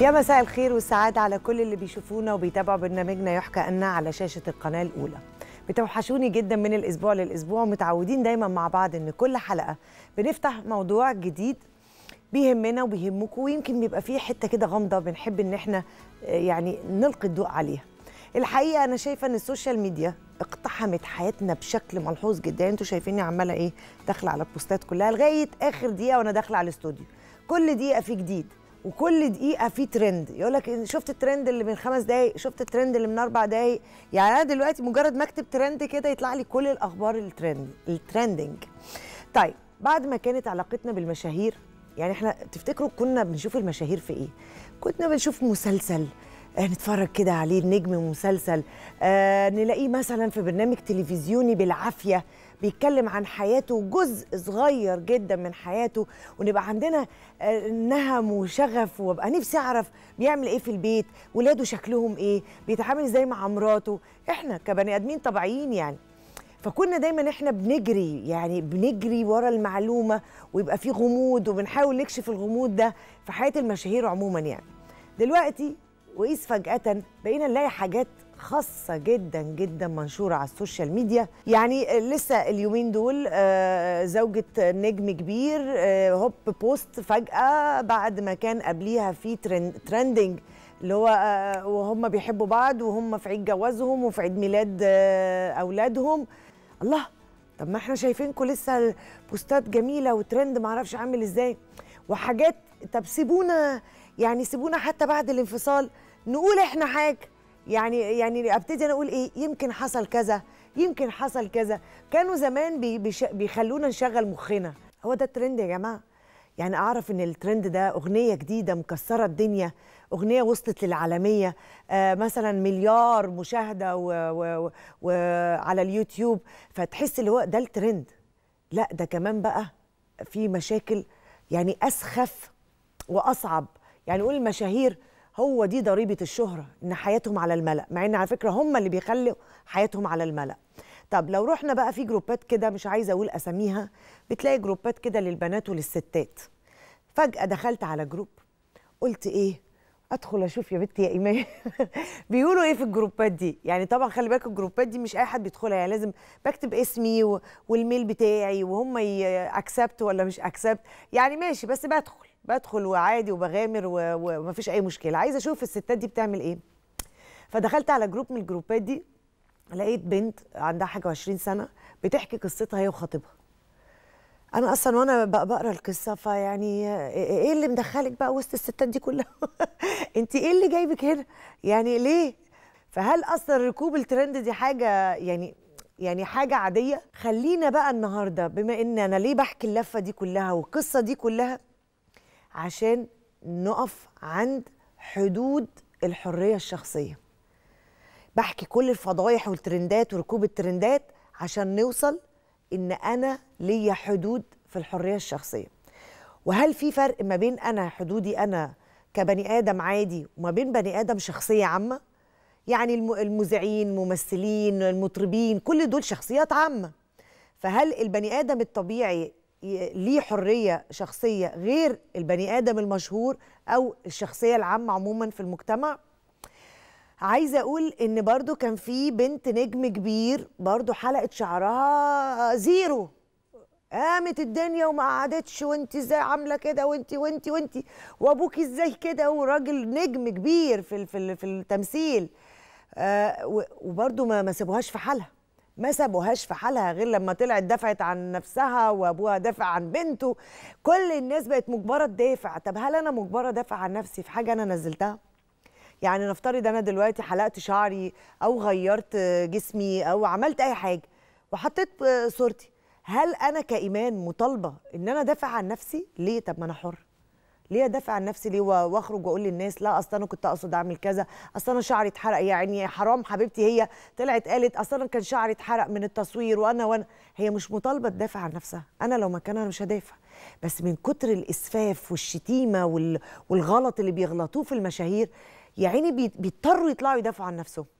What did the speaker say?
يا مساء الخير والسعادة على كل اللي بيشوفونا وبيتابعوا برنامجنا يحكى أن على شاشة القناة الأولى بتوحشوني جدا من الأسبوع للأسبوع ومتعودين دايما مع بعض أن كل حلقة بنفتح موضوع جديد بيهمنا وبيهمكم ويمكن بيبقى فيه حتة كده غامضة بنحب أن احنا آه، يعني نلقي الضوء عليها الحقيقة أنا شايفة أن السوشيال ميديا اقتحمت حياتنا بشكل ملحوظ جدا انتوا شايفيني عمالة إيه داخلة على البوستات كلها لغاية آخر دقيقة وأنا داخلة على الاستوديو كل دقيقة في جديد وكل دقيقه في ترند يقول لك شفت الترند اللي من خمس دقائق شفت الترند اللي من اربع دقائق يعني انا دلوقتي مجرد ما اكتب ترند كده يطلع لي كل الاخبار الترند الترندنج طيب بعد ما كانت علاقتنا بالمشاهير يعني احنا تفتكروا كنا بنشوف المشاهير في ايه كنا بنشوف مسلسل آه، نتفرج كده عليه نجم مسلسل آه نلاقيه مثلا في برنامج تلفزيوني بالعافيه بيتكلم عن حياته جزء صغير جدا من حياته ونبقى عندنا آه، نهم وشغف وابقى نفسي اعرف بيعمل ايه في البيت ولاده شكلهم ايه بيتعامل ازاي مع مراته احنا كبني ادمين طبيعيين يعني فكنا دايما احنا بنجري يعني بنجري ورا المعلومه ويبقى في غموض وبنحاول نكشف الغموض ده في حياه المشاهير عموما يعني دلوقتي وقيس فجاه بقينا نلاقي حاجات خاصة جدا جدا منشورة على السوشيال ميديا يعني لسه اليومين دول آه، زوجة نجم كبير آه، هوب بوست فجأة بعد ما كان قبليها في ترندنج اللي هو آه، وهم بيحبوا بعض وهم في عيد جوازهم وفي عيد ميلاد أولادهم الله طب ما احنا شايفينكم لسه بوستات جميلة وترند معرفش عامل ازاي وحاجات طب سيبونا يعني سيبونا حتى بعد الانفصال نقول احنا حاجه يعني يعني ابتدي انا اقول ايه يمكن حصل كذا يمكن حصل كذا كانوا زمان بيخلونا نشغل مخنا هو ده الترند يا جماعه يعني اعرف ان الترند ده اغنيه جديده مكسره الدنيا اغنيه وصلت للعالميه آه مثلا مليار مشاهده وعلى اليوتيوب فتحس اللي هو ده الترند لا ده كمان بقى في مشاكل يعني اسخف واصعب يعني قول المشاهير هو دي ضريبه الشهره ان حياتهم على الملا مع ان على فكره هم اللي بيخلوا حياتهم على الملا طب لو رحنا بقى في جروبات كده مش عايزه اقول اساميها بتلاقي جروبات كده للبنات وللستات فجاه دخلت على جروب قلت ايه ادخل اشوف يا بنتي يا ايمان بيقولوا ايه في الجروبات دي يعني طبعا خلي بالك الجروبات دي مش اي حد بيدخلها يعني لازم بكتب اسمي والميل بتاعي وهم اكسبت ولا مش اكسبت يعني ماشي بس بدخل بدخل وعادي وبغامر ومفيش اي مشكله عايزه اشوف الستات دي بتعمل ايه فدخلت على جروب من الجروبات دي لقيت بنت عندها حاجه و20 سنه بتحكي قصتها هي وخطيبها انا اصلا وانا بقرا القصه فيعني ايه اللي مدخلك بقى وسط الستات دي كلها انت ايه اللي جايبك هنا يعني ليه فهل اصلا ركوب الترند دي حاجه يعني يعني حاجه عاديه خلينا بقى النهارده بما ان انا ليه بحكي اللفه دي كلها والقصه دي كلها عشان نقف عند حدود الحريه الشخصيه بحكي كل الفضايح والترندات وركوب الترندات عشان نوصل ان انا ليا حدود في الحريه الشخصيه وهل في فرق ما بين انا حدودي انا كبني ادم عادي وما بين بني ادم شخصيه عامه يعني المذيعين ممثلين المطربين كل دول شخصيات عامه فهل البني ادم الطبيعي ليه حريه شخصيه غير البني ادم المشهور او الشخصيه العامه عموما في المجتمع عايزه اقول ان برضو كان في بنت نجم كبير برضو حلقت شعرها زيرو قامت الدنيا وما قعدتش وانت ازاي عامله كده وانت وانت وانت وابوك ازاي كده وراجل نجم كبير في في في التمثيل آه، وبرده ما ما سابوهاش في حالها ما سابوهاش في حالها غير لما طلعت دفعت عن نفسها وابوها دافع عن بنته كل الناس بقت مجبره تدافع طب هل انا مجبره دافع عن نفسي في حاجه انا نزلتها يعني نفترض انا دلوقتي حلقت شعري او غيرت جسمي او عملت اي حاجه وحطيت صورتي هل انا كايمان مطالبه ان انا ادافع عن نفسي ليه طب ما انا حر ليه ادافع عن نفسي ليه واخرج واقول للناس لا اصل انا كنت اقصد اعمل كذا اصل انا شعري اتحرق يا عيني حرام حبيبتي هي طلعت قالت اصل انا كان شعري اتحرق من التصوير وانا وانا هي مش مطالبه تدافع عن نفسها انا لو مكانها انا مش هدافع بس من كتر الاسفاف والشتيمه والغلط اللي بيغلطوه في المشاهير يا عيني بيضطروا يطلعوا يدافعوا عن نفسهم